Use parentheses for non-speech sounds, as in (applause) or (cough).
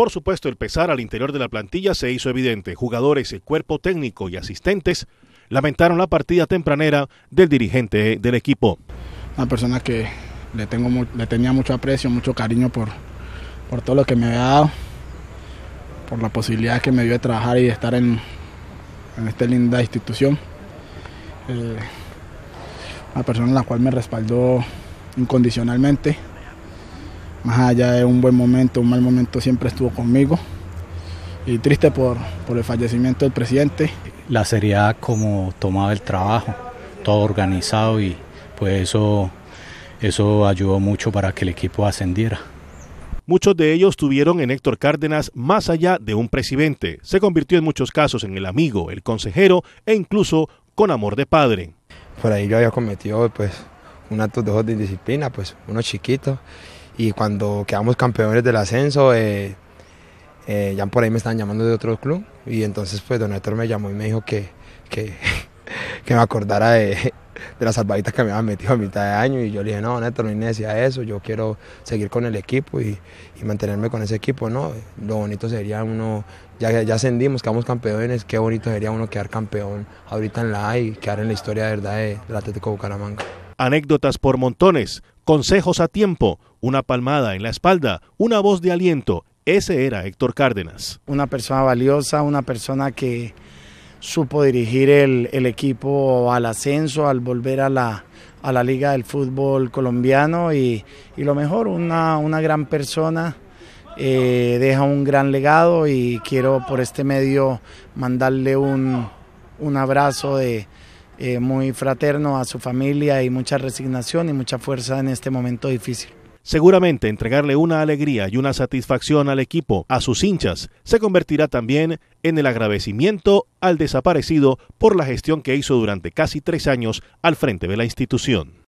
Por supuesto, el pesar al interior de la plantilla se hizo evidente. Jugadores, el cuerpo técnico y asistentes lamentaron la partida tempranera del dirigente del equipo. Una persona que le, tengo, le tenía mucho aprecio, mucho cariño por, todo lo que me había dado, por la posibilidad que me dio de trabajar y de estar en, esta linda institución. Eh, una persona en la cual me respaldó incondicionalmente más allá de un buen momento, un mal momento, siempre estuvo conmigo. Y triste por, el fallecimiento del presidente. La seriedad como tomaba el trabajo, todo organizado y pues eso, eso ayudó mucho para que el equipo ascendiera. Muchos de ellos tuvieron en Héctor Cárdenas más allá de un presidente. Se convirtió en muchos casos en el amigo, el consejero e incluso con amor de padre. Por ahí yo había cometido pues un acto de indisciplina, pues uno chiquito y cuando quedamos campeones del ascenso, eh, eh, ya por ahí me estaban llamando de otro club y entonces pues don Héctor me llamó y me dijo que, que, (laughs) me acordara de, de las salvaditas que me habían metido a mitad de año y yo le dije, no, Néstor, no eso, yo quiero seguir con el equipo y, mantenerme con ese equipo, ¿no? Lo bonito sería uno, ya, ya ascendimos, quedamos campeones, qué bonito sería uno quedar campeón ahorita en la A y quedar en la historia de verdad del de Atlético Bucaramanga. Anécdotas por montones, consejos a tiempo, una palmada en la espalda, una voz de aliento. Ese era Héctor Cárdenas. Una persona valiosa, una persona que supo dirigir el, equipo al ascenso, al volver a la, a la Liga del Fútbol Colombiano y, lo mejor, una, una gran persona. Eh, deja un gran legado y quiero por este medio mandarle un, un abrazo de, eh, muy fraterno a su familia y mucha resignación y mucha fuerza en este momento difícil. Seguramente entregarle una alegría y una satisfacción al equipo, a sus hinchas, se convertirá también en el agradecimiento al desaparecido por la gestión que hizo durante casi tres años al frente de la institución.